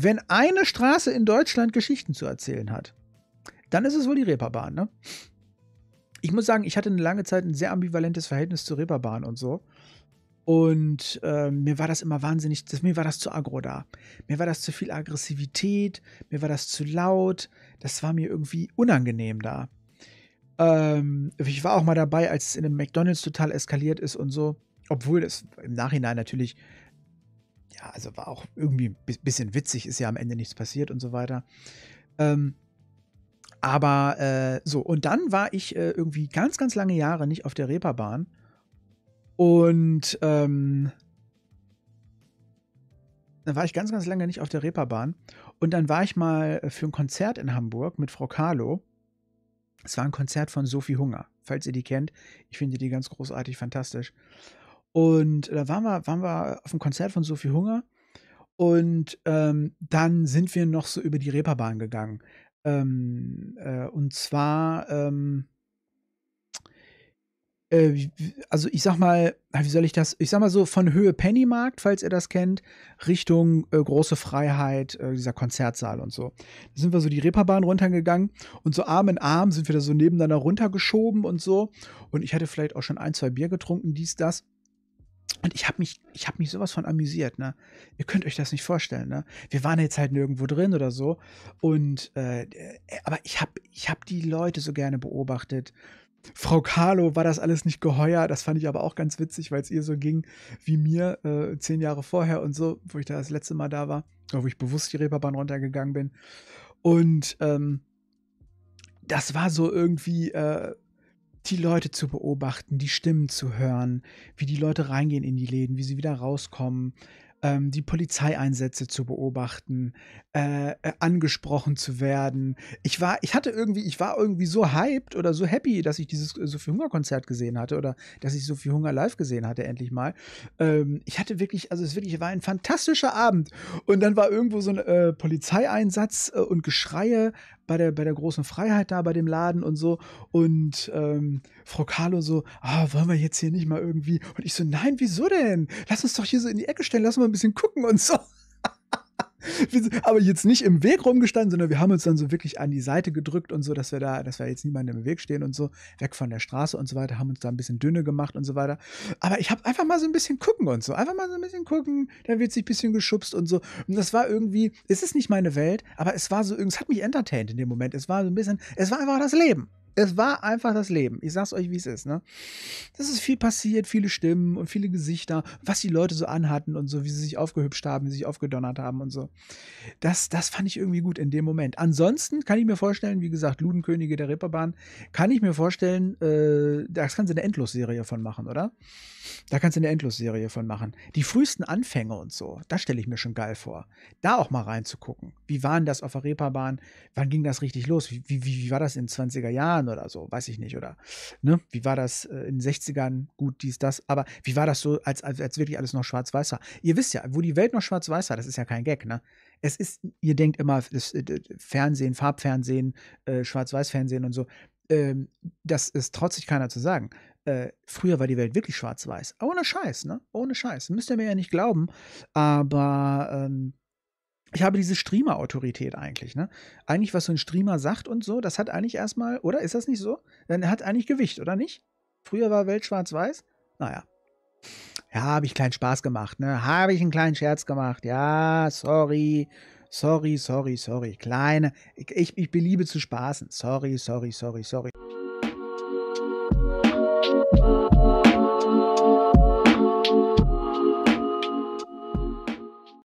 Wenn eine Straße in Deutschland Geschichten zu erzählen hat, dann ist es wohl die Reeperbahn, ne? Ich muss sagen, ich hatte eine lange Zeit ein sehr ambivalentes Verhältnis zur Reeperbahn und so. Und äh, mir war das immer wahnsinnig, das, mir war das zu aggro da. Mir war das zu viel Aggressivität, mir war das zu laut, das war mir irgendwie unangenehm da. Ähm, ich war auch mal dabei, als es in einem McDonalds total eskaliert ist und so. Obwohl es im Nachhinein natürlich ja, also war auch irgendwie ein bisschen witzig, ist ja am Ende nichts passiert und so weiter. Ähm, aber äh, so, und dann war ich äh, irgendwie ganz, ganz lange Jahre nicht auf der Reeperbahn. Und ähm, dann war ich ganz, ganz lange nicht auf der Reeperbahn. Und dann war ich mal für ein Konzert in Hamburg mit Frau Carlo. Es war ein Konzert von Sophie Hunger, falls ihr die kennt. Ich finde die ganz großartig, fantastisch. Und da waren wir, waren wir auf dem Konzert von Sophie Hunger. Und ähm, dann sind wir noch so über die Reeperbahn gegangen. Ähm, äh, und zwar, ähm, äh, also ich sag mal, wie soll ich das? Ich sag mal so von Höhe Pennymarkt, falls ihr das kennt, Richtung äh, Große Freiheit, äh, dieser Konzertsaal und so. Da sind wir so die Reeperbahn runtergegangen und so Arm in Arm sind wir da so nebeneinander runtergeschoben und so. Und ich hatte vielleicht auch schon ein, zwei Bier getrunken, dies, das. Und ich habe mich, ich habe mich sowas von amüsiert, ne? Ihr könnt euch das nicht vorstellen, ne? Wir waren jetzt halt nirgendwo drin oder so. Und äh, äh aber ich habe ich hab die Leute so gerne beobachtet. Frau Carlo war das alles nicht geheuer. Das fand ich aber auch ganz witzig, weil es ihr so ging wie mir äh, zehn Jahre vorher und so, wo ich da das letzte Mal da war, wo ich bewusst die Reeperbahn runtergegangen bin. Und ähm, das war so irgendwie, äh, die Leute zu beobachten, die Stimmen zu hören, wie die Leute reingehen in die Läden, wie sie wieder rauskommen, ähm, die Polizeieinsätze zu beobachten, äh, äh, angesprochen zu werden. Ich war, ich hatte irgendwie, ich war irgendwie so hyped oder so happy, dass ich dieses äh, so viel Hunger Konzert gesehen hatte oder dass ich so viel Hunger live gesehen hatte endlich mal. Ähm, ich hatte wirklich, also es wirklich war ein fantastischer Abend und dann war irgendwo so ein äh, Polizeieinsatz äh, und Geschreie bei der, bei der großen Freiheit da, bei dem Laden und so. Und ähm, Frau Carlo so, ah, wollen wir jetzt hier nicht mal irgendwie? Und ich so, nein, wieso denn? Lass uns doch hier so in die Ecke stellen, lass mal ein bisschen gucken und so. aber jetzt nicht im Weg rumgestanden, sondern wir haben uns dann so wirklich an die Seite gedrückt und so, dass wir da, dass wir jetzt niemandem im Weg stehen und so, weg von der Straße und so weiter, haben uns da ein bisschen dünne gemacht und so weiter. Aber ich habe einfach mal so ein bisschen gucken und so, einfach mal so ein bisschen gucken, dann wird sich ein bisschen geschubst und so. Und das war irgendwie, es ist nicht meine Welt, aber es war so, es hat mich entertained in dem Moment. Es war so ein bisschen, es war einfach das Leben. Es war einfach das Leben. Ich sag's euch, wie es ist. Ne? Das ist viel passiert, viele Stimmen und viele Gesichter, was die Leute so anhatten und so, wie sie sich aufgehübscht haben, wie sie sich aufgedonnert haben und so. Das, das fand ich irgendwie gut in dem Moment. Ansonsten kann ich mir vorstellen, wie gesagt, Ludenkönige der Ripperbahn, kann ich mir vorstellen, äh, das kannst du eine Endlosserie von machen, oder? Da kannst du eine Endlosserie von machen. Die frühesten Anfänge und so, das stelle ich mir schon geil vor. Da auch mal reinzugucken. Wie waren das auf der Reeperbahn? Wann ging das richtig los? Wie, wie, wie war das in den 20er Jahren? oder so, weiß ich nicht, oder ne? wie war das äh, in den 60ern, gut, dies, das, aber wie war das so, als, als, als wirklich alles noch schwarz-weiß war? Ihr wisst ja, wo die Welt noch schwarz-weiß war, das ist ja kein Gag, ne? Es ist, ihr denkt immer, das, äh, das Fernsehen, Farbfernsehen, äh, Schwarz-Weiß-Fernsehen und so, ähm, das ist trotzig keiner zu sagen. Äh, früher war die Welt wirklich schwarz-weiß. Ohne Scheiß, ne? Ohne Scheiß. Müsst ihr mir ja nicht glauben. Aber ähm, ich habe diese Streamer-Autorität eigentlich, ne? Eigentlich, was so ein Streamer sagt und so, das hat eigentlich erstmal, oder? Ist das nicht so? Dann hat eigentlich Gewicht, oder nicht? Früher war Welt schwarz-weiß. Naja. Ja, habe ich kleinen Spaß gemacht, ne? Habe ich einen kleinen Scherz gemacht. Ja, sorry. Sorry, sorry, sorry. Kleine. Ich, ich beliebe zu spaßen. Sorry, sorry, sorry, sorry.